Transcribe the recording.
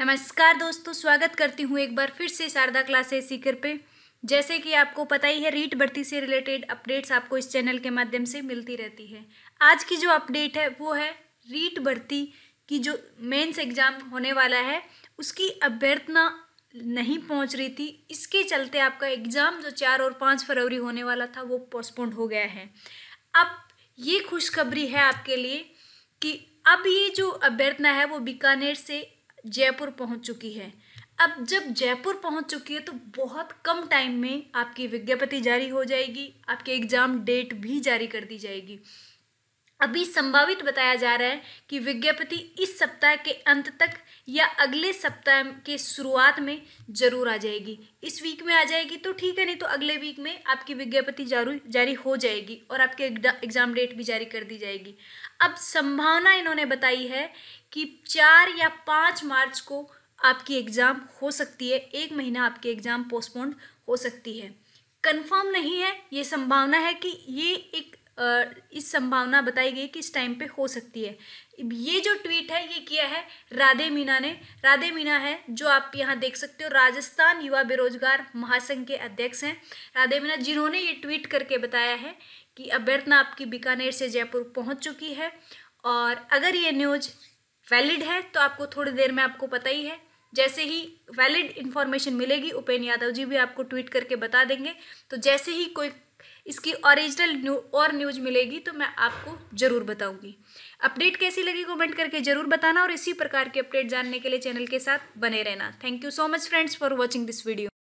नमस्कार दोस्तों स्वागत करती हूँ एक बार फिर से शारदा क्लासेस सीकर पे जैसे कि आपको पता ही है रीट भर्ती से रिलेटेड अपडेट्स आपको इस चैनल के माध्यम से मिलती रहती है आज की जो अपडेट है वो है रीट भर्ती की जो मेंस एग्ज़ाम होने वाला है उसकी अभ्यर्थना नहीं पहुंच रही थी इसके चलते आपका एग्ज़ाम जो चार और पाँच फरवरी होने वाला था वो पोस्टपोन्ड हो गया है अब ये खुशखबरी है आपके लिए कि अब ये जो अभ्यर्थना है वो बीकानेर से जयपुर पहुंच चुकी है अब जब जयपुर पहुंच चुकी है तो बहुत कम टाइम में आपकी विज्ञापति जारी हो जाएगी आपके एग्ज़ाम डेट भी जारी कर दी जाएगी अभी संभावित बताया जा रहा है कि विज्ञप्ति इस सप्ताह के अंत तक या अगले सप्ताह के शुरुआत में जरूर आ जाएगी इस वीक में आ जाएगी तो ठीक है नहीं तो अगले वीक में आपकी विज्ञप्ति जारू जारी हो जाएगी और आपके एग्ज़ाम डेट भी जारी कर दी जाएगी अब संभावना इन्होंने बताई है कि चार या पाँच मार्च को आपकी एग्ज़ाम हो सकती है एक महीना आपकी एग्ज़ाम पोस्टपोन्ड हो सकती है कन्फर्म नहीं है ये संभावना है कि ये एक इस संभावना बताई गई कि इस टाइम पे हो सकती है ये जो ट्वीट है ये किया है राधे मीना ने राधे मीना है जो आप यहाँ देख सकते हो राजस्थान युवा बेरोजगार महासंघ के अध्यक्ष हैं राधे मीना जिन्होंने ये ट्वीट करके बताया है कि अभ्यर्थना आपकी बीकानेर से जयपुर पहुँच चुकी है और अगर ये न्यूज वैलिड है तो आपको थोड़ी देर में आपको पता ही है जैसे ही वैलिड इन्फॉर्मेशन मिलेगी उपेन यादव जी भी आपको ट्वीट करके बता देंगे तो जैसे ही कोई इसकी ओरिजिनल न्यू और न्यूज मिलेगी तो मैं आपको जरूर बताऊंगी अपडेट कैसी लगी कमेंट करके जरूर बताना और इसी प्रकार के अपडेट जानने के लिए चैनल के साथ बने रहना thank you so much friends for watching this video